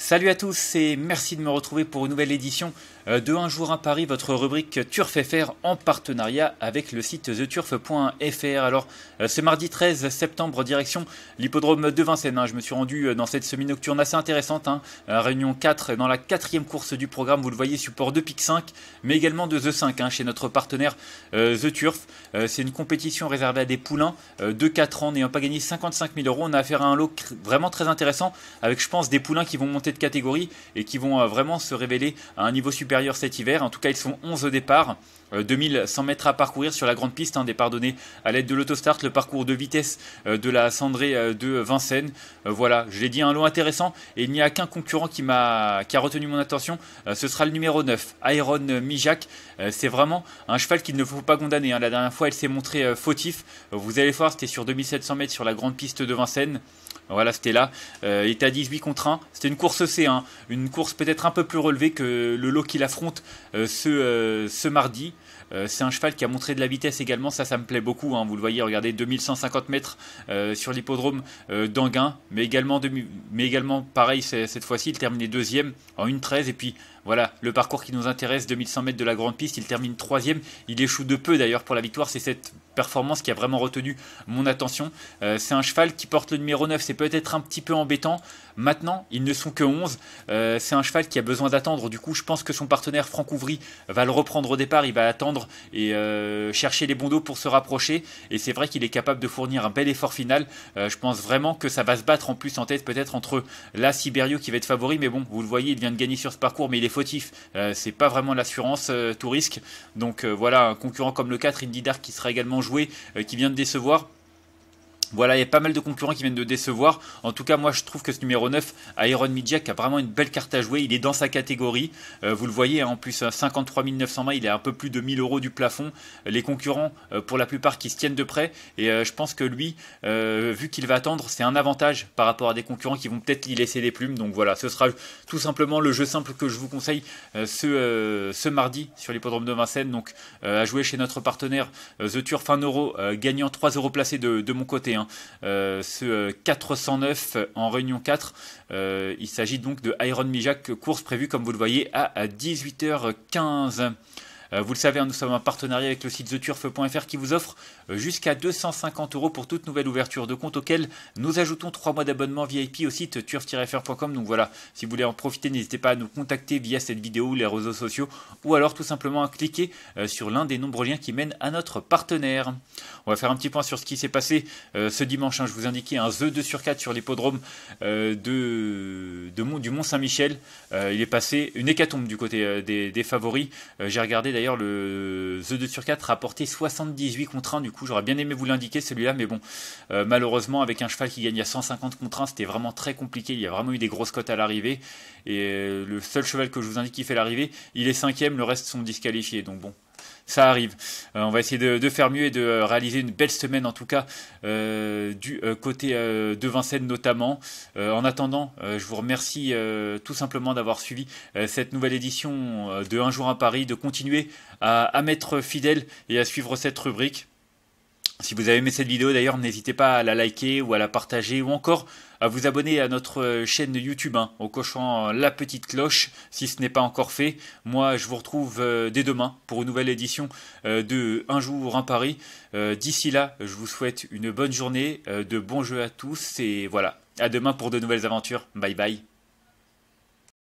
Salut à tous et merci de me retrouver pour une nouvelle édition euh, de Un jour à Paris, votre rubrique Turf FR en partenariat avec le site theturf.fr. Alors euh, ce mardi 13 septembre, direction l'hippodrome de Vincennes. Hein. Je me suis rendu euh, dans cette semi-nocturne assez intéressante, hein. réunion 4 dans la quatrième course du programme, vous le voyez, support de PIC 5, mais également de The 5 hein, chez notre partenaire The Turf. C'est une compétition réservée à des poulains de 4 ans n'ayant pas gagné 55 000 euros. On a affaire à un lot vraiment très intéressant avec je pense des poulains qui vont monter catégorie et qui vont euh, vraiment se révéler à un niveau supérieur cet hiver. En tout cas, ils sont 11 au départ. 2100 euh, mètres à parcourir sur la grande piste, un hein, départ donné à l'aide de l'autostart, le parcours de vitesse euh, de la cendrée de Vincennes. voilà, je l'ai dit, un lot intéressant et il n'y a qu'un concurrent qui, a, qui a retenu mon attention, ce sera le numéro 9, Iron Mijac c'est vraiment un cheval qu'il ne faut pas condamner. Hein. La dernière fois, elle s'est montrée fautif. Vous allez voir, c'était sur 2700 mètres sur la grande piste de Vincennes. Voilà, c'était là. Euh, il était à 18 contre 1. C'était une course C1, une course peut-être un peu plus relevée que le lot qu'il affronte euh, ce, euh, ce, mardi. c'est un cheval qui a montré de la vitesse également, ça, ça me plaît beaucoup. Hein. Vous le voyez, regardez, 2150 mètres sur l'hippodrome d'Anguin, mais également, mais également pareil cette fois-ci, il terminait deuxième en 1.13 et puis voilà, le parcours qui nous intéresse, 2100 mètres de la grande piste, il termine troisième, il échoue de peu d'ailleurs pour la victoire, c'est cette performance qui a vraiment retenu mon attention. c'est un cheval qui porte le numéro 9, peut-être un petit peu embêtant. Maintenant, ils ne sont que 11. Euh, c'est un cheval qui a besoin d'attendre. Du coup, je pense que son partenaire Franck Ouvry va le reprendre au départ. Il va attendre et euh, chercher les bons dos pour se rapprocher. Et c'est vrai qu'il est capable de fournir un bel effort final. Euh, je pense vraiment que ça va se battre en plus en tête, peut-être entre la Siberio qui va être favori. Mais bon, vous le voyez, il vient de gagner sur ce parcours, mais il est fautif. c'est pas vraiment l'assurance tout risque. Donc voilà, un concurrent comme le 4, Indy Dark, qui sera également joué, qui vient de décevoir. Voilà, il y a pas mal de concurrents qui viennent de décevoir. En tout cas, moi, je trouve que ce numéro 9, Iron Midjack, a vraiment une belle carte à jouer. Il est dans sa catégorie. Euh, vous le voyez, hein, en plus, 53 euh, mains, il est un peu plus de 1000 euros du plafond. Les concurrents, euh, pour la plupart, qui se tiennent de près. Et je pense que lui, vu qu'il va attendre, c'est un avantage par rapport à des concurrents qui vont peut-être lui laisser des plumes. Donc voilà, ce sera tout simplement le jeu simple que je vous conseille ce, mardi sur l'hippodrome de Vincennes. Donc à jouer chez notre partenaire The Turf 1 euro, gagnant 3 euros placés de, mon côté. Hein. Hein. Euh, ce 409 euh, en réunion 4. Euh, il s'agit donc de Iron Mijak, course prévue comme vous le voyez à 18h15. Euh, vous le savez, hein, nous sommes en partenariat avec le site theturf.fr qui vous offre euh, jusqu'à 250 euros pour toute nouvelle ouverture de compte auquel nous ajoutons 3 mois d'abonnement VIP au site turf-fr.com. Donc voilà, si vous voulez en profiter, n'hésitez pas à nous contacter via cette vidéo, les réseaux sociaux ou alors tout simplement à cliquer euh, sur l'un des nombreux liens qui mènent à notre partenaire. On va faire un petit point sur ce qui s'est passé ce dimanche. Hein. je vous indiquais un The 2 sur 4 sur l'hippodrome de, du Mont-Saint-Michel. il est passé une hécatombe du côté des, des favoris. J'ai regardé d'ailleurs le The 2 sur 4 rapportait 78 contre 1. Du coup, j'aurais bien aimé vous l'indiquer celui-là, mais bon, euh, malheureusement, avec un cheval qui gagne à 150 contre 1, c'était vraiment très compliqué. Il y a vraiment eu des grosses cotes à l'arrivée. Et euh, le seul cheval que je vous indique qui fait l'arrivée, il est cinquième, le reste sont disqualifiés. Donc bon, ça arrive. Euh, on va essayer de, faire mieux et de euh, réaliser une belle semaine en tout cas euh, du côté de Vincennes notamment. en attendant, je vous remercie tout simplement d'avoir suivi cette nouvelle édition de Un jour à Paris, de continuer à, à m'être fidèle et à suivre cette rubrique. Si vous avez aimé cette vidéo d'ailleurs, n'hésitez pas à la liker ou à la partager ou encore à vous abonner à notre euh, chaîne YouTube hein, en cochant euh, la petite cloche si ce n'est pas encore fait. Moi, je vous retrouve euh, dès demain pour une nouvelle édition de Un jour, un Paris. D'ici là, je vous souhaite une bonne journée, de bons jeux à tous et voilà. À demain pour de nouvelles aventures. Bye bye.